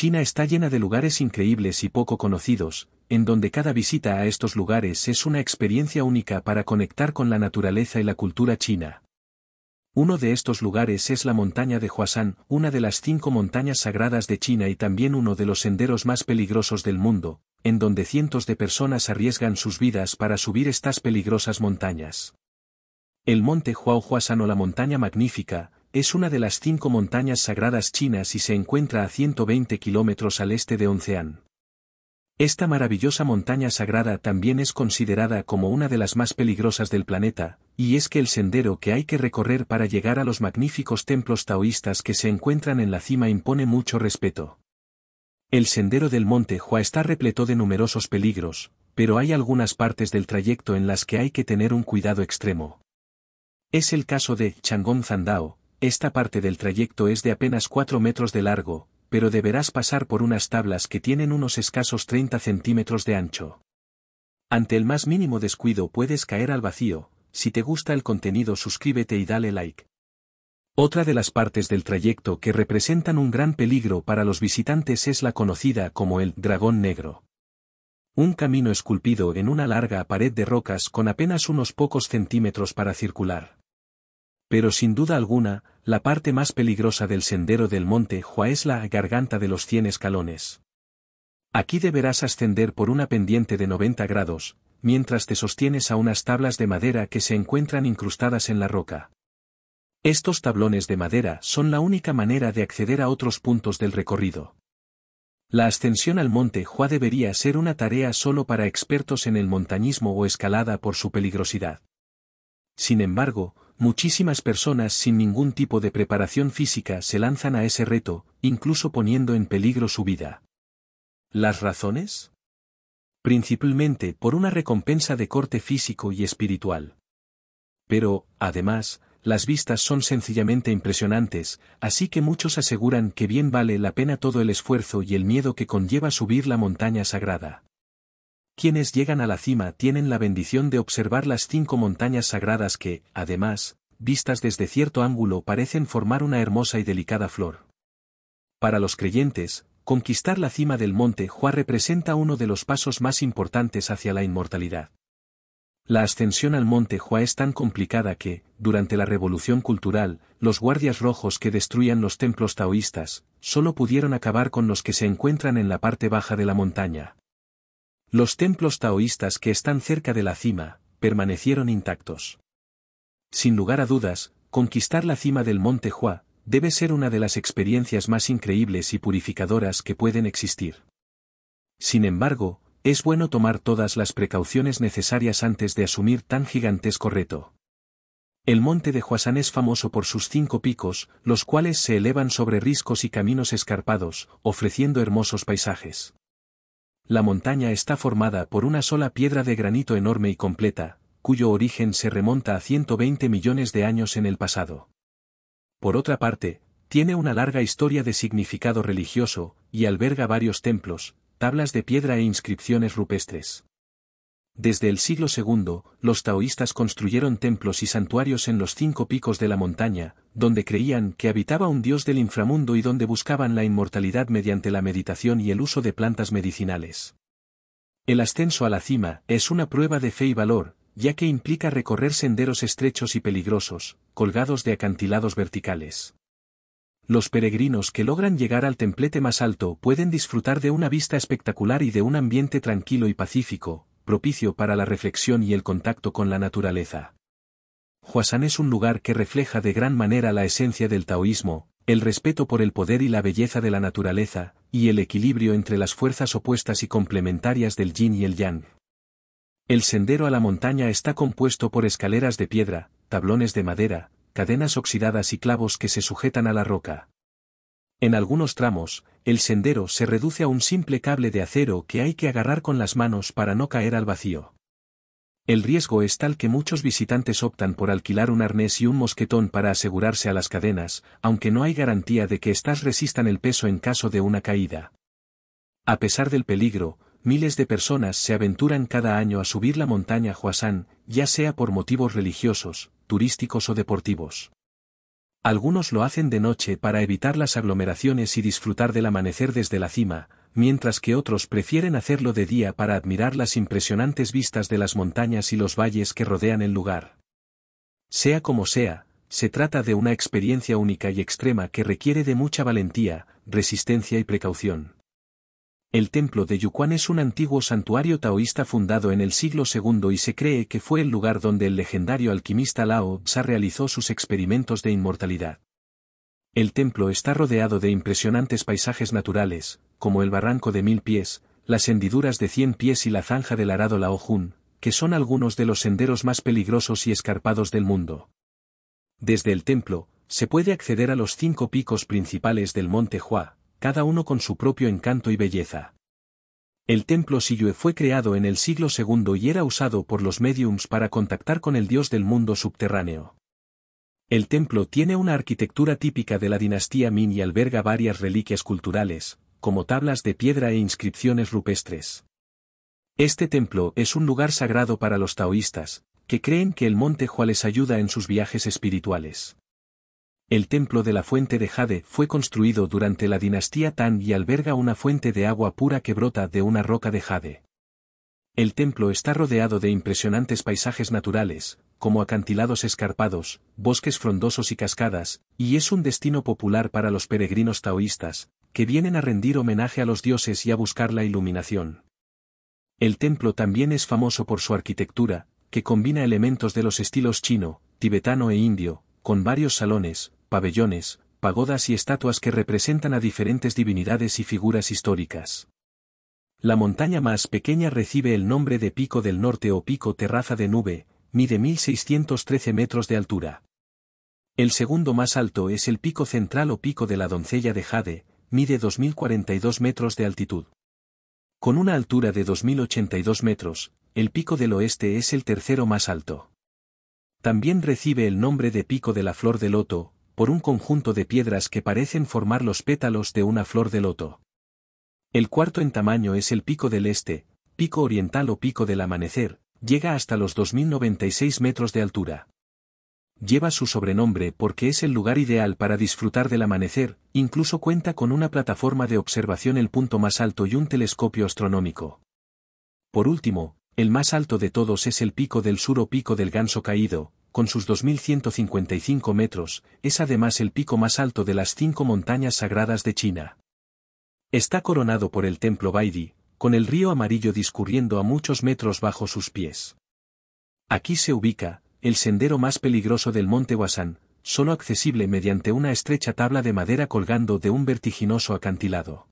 China está llena de lugares increíbles y poco conocidos, en donde cada visita a estos lugares es una experiencia única para conectar con la naturaleza y la cultura china. Uno de estos lugares es la montaña de Huasan, una de las cinco montañas sagradas de China y también uno de los senderos más peligrosos del mundo, en donde cientos de personas arriesgan sus vidas para subir estas peligrosas montañas. El monte Huao Huasan o la montaña magnífica, es una de las cinco montañas sagradas chinas y se encuentra a 120 kilómetros al este de Onceán. Esta maravillosa montaña sagrada también es considerada como una de las más peligrosas del planeta, y es que el sendero que hay que recorrer para llegar a los magníficos templos taoístas que se encuentran en la cima impone mucho respeto. El sendero del monte Hua está repleto de numerosos peligros, pero hay algunas partes del trayecto en las que hay que tener un cuidado extremo. Es el caso de Changong Zandao, esta parte del trayecto es de apenas 4 metros de largo, pero deberás pasar por unas tablas que tienen unos escasos 30 centímetros de ancho. Ante el más mínimo descuido puedes caer al vacío, si te gusta el contenido suscríbete y dale like. Otra de las partes del trayecto que representan un gran peligro para los visitantes es la conocida como el dragón negro. Un camino esculpido en una larga pared de rocas con apenas unos pocos centímetros para circular. Pero sin duda alguna, la parte más peligrosa del sendero del monte Jua es la garganta de los 100 escalones. Aquí deberás ascender por una pendiente de 90 grados, mientras te sostienes a unas tablas de madera que se encuentran incrustadas en la roca. Estos tablones de madera son la única manera de acceder a otros puntos del recorrido. La ascensión al monte Hua debería ser una tarea solo para expertos en el montañismo o escalada por su peligrosidad. Sin embargo, muchísimas personas sin ningún tipo de preparación física se lanzan a ese reto, incluso poniendo en peligro su vida. ¿Las razones? Principalmente por una recompensa de corte físico y espiritual. Pero, además, las vistas son sencillamente impresionantes, así que muchos aseguran que bien vale la pena todo el esfuerzo y el miedo que conlleva subir la montaña sagrada. Quienes llegan a la cima tienen la bendición de observar las cinco montañas sagradas que, además, vistas desde cierto ángulo parecen formar una hermosa y delicada flor. Para los creyentes, conquistar la cima del monte Hua representa uno de los pasos más importantes hacia la inmortalidad. La ascensión al monte Hua es tan complicada que, durante la revolución cultural, los guardias rojos que destruían los templos taoístas, solo pudieron acabar con los que se encuentran en la parte baja de la montaña. Los templos taoístas que están cerca de la cima, permanecieron intactos. Sin lugar a dudas, conquistar la cima del Monte Hua debe ser una de las experiencias más increíbles y purificadoras que pueden existir. Sin embargo, es bueno tomar todas las precauciones necesarias antes de asumir tan gigantesco reto. El monte de Huasán es famoso por sus cinco picos, los cuales se elevan sobre riscos y caminos escarpados, ofreciendo hermosos paisajes. La montaña está formada por una sola piedra de granito enorme y completa, cuyo origen se remonta a 120 millones de años en el pasado. Por otra parte, tiene una larga historia de significado religioso, y alberga varios templos, tablas de piedra e inscripciones rupestres. Desde el siglo II, los taoístas construyeron templos y santuarios en los cinco picos de la montaña, donde creían que habitaba un dios del inframundo y donde buscaban la inmortalidad mediante la meditación y el uso de plantas medicinales. El ascenso a la cima es una prueba de fe y valor, ya que implica recorrer senderos estrechos y peligrosos, colgados de acantilados verticales. Los peregrinos que logran llegar al templete más alto pueden disfrutar de una vista espectacular y de un ambiente tranquilo y pacífico, propicio para la reflexión y el contacto con la naturaleza. Huasan es un lugar que refleja de gran manera la esencia del taoísmo, el respeto por el poder y la belleza de la naturaleza, y el equilibrio entre las fuerzas opuestas y complementarias del yin y el yang. El sendero a la montaña está compuesto por escaleras de piedra, tablones de madera, cadenas oxidadas y clavos que se sujetan a la roca. En algunos tramos, el sendero se reduce a un simple cable de acero que hay que agarrar con las manos para no caer al vacío. El riesgo es tal que muchos visitantes optan por alquilar un arnés y un mosquetón para asegurarse a las cadenas, aunque no hay garantía de que éstas resistan el peso en caso de una caída. A pesar del peligro, miles de personas se aventuran cada año a subir la montaña Huasán, ya sea por motivos religiosos, turísticos o deportivos. Algunos lo hacen de noche para evitar las aglomeraciones y disfrutar del amanecer desde la cima, mientras que otros prefieren hacerlo de día para admirar las impresionantes vistas de las montañas y los valles que rodean el lugar. Sea como sea, se trata de una experiencia única y extrema que requiere de mucha valentía, resistencia y precaución. El templo de Yucuán es un antiguo santuario taoísta fundado en el siglo II y se cree que fue el lugar donde el legendario alquimista Lao Tsa realizó sus experimentos de inmortalidad. El templo está rodeado de impresionantes paisajes naturales, como el barranco de mil pies, las hendiduras de cien pies y la zanja del arado Laojun, que son algunos de los senderos más peligrosos y escarpados del mundo. Desde el templo, se puede acceder a los cinco picos principales del monte Hua, cada uno con su propio encanto y belleza. El templo Siyue fue creado en el siglo II y era usado por los mediums para contactar con el dios del mundo subterráneo. El templo tiene una arquitectura típica de la dinastía Min y alberga varias reliquias culturales, como tablas de piedra e inscripciones rupestres. Este templo es un lugar sagrado para los taoístas, que creen que el monte Hua les ayuda en sus viajes espirituales. El templo de la fuente de Jade fue construido durante la dinastía Tan y alberga una fuente de agua pura que brota de una roca de Jade. El templo está rodeado de impresionantes paisajes naturales, como acantilados escarpados, bosques frondosos y cascadas, y es un destino popular para los peregrinos taoístas, que vienen a rendir homenaje a los dioses y a buscar la iluminación. El templo también es famoso por su arquitectura, que combina elementos de los estilos chino, tibetano e indio, con varios salones, pabellones, pagodas y estatuas que representan a diferentes divinidades y figuras históricas. La montaña más pequeña recibe el nombre de Pico del Norte o Pico Terraza de Nube, mide 1613 metros de altura. El segundo más alto es el Pico Central o Pico de la Doncella de Jade, mide 2042 metros de altitud. Con una altura de 2082 metros, el Pico del Oeste es el tercero más alto. También recibe el nombre de Pico de la Flor de Loto, por un conjunto de piedras que parecen formar los pétalos de una flor de loto. El cuarto en tamaño es el Pico del Este, Pico Oriental o Pico del Amanecer, llega hasta los 2.096 metros de altura. Lleva su sobrenombre porque es el lugar ideal para disfrutar del amanecer, incluso cuenta con una plataforma de observación el punto más alto y un telescopio astronómico. Por último, el más alto de todos es el Pico del Sur o Pico del Ganso Caído, con sus 2.155 metros, es además el pico más alto de las cinco montañas sagradas de China. Está coronado por el templo Baidi, con el río amarillo discurriendo a muchos metros bajo sus pies. Aquí se ubica, el sendero más peligroso del monte Wasan, solo accesible mediante una estrecha tabla de madera colgando de un vertiginoso acantilado.